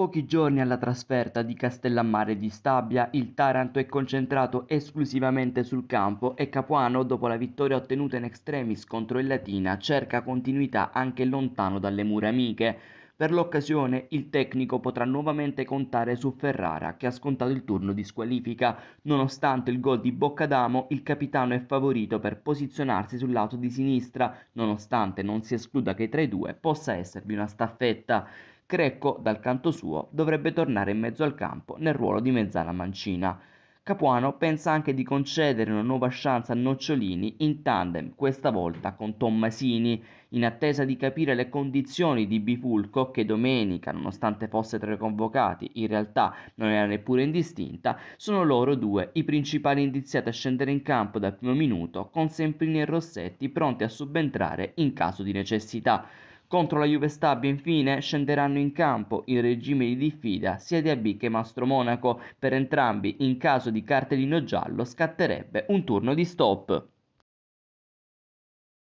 Pochi giorni alla trasferta di Castellammare di Stabia, il Taranto è concentrato esclusivamente sul campo e Capuano, dopo la vittoria ottenuta in extremis contro il Latina, cerca continuità anche lontano dalle mura amiche. Per l'occasione il tecnico potrà nuovamente contare su Ferrara che ha scontato il turno di squalifica. Nonostante il gol di Boccadamo, il capitano è favorito per posizionarsi sul lato di sinistra, nonostante non si escluda che tra i due possa esservi una staffetta. Greco, dal canto suo, dovrebbe tornare in mezzo al campo nel ruolo di mezzala mancina. Capuano pensa anche di concedere una nuova chance a Nocciolini in tandem, questa volta con Tommasini, in attesa di capire le condizioni di Bifulco che domenica, nonostante fosse tra i convocati, in realtà non era neppure indistinta, sono loro due i principali indiziati a scendere in campo dal primo minuto con Semprini e Rossetti pronti a subentrare in caso di necessità. Contro la Juve Stabia infine scenderanno in campo in regime di diffida sia DAB che Mastro Monaco, per entrambi in caso di cartellino giallo scatterebbe un turno di stop.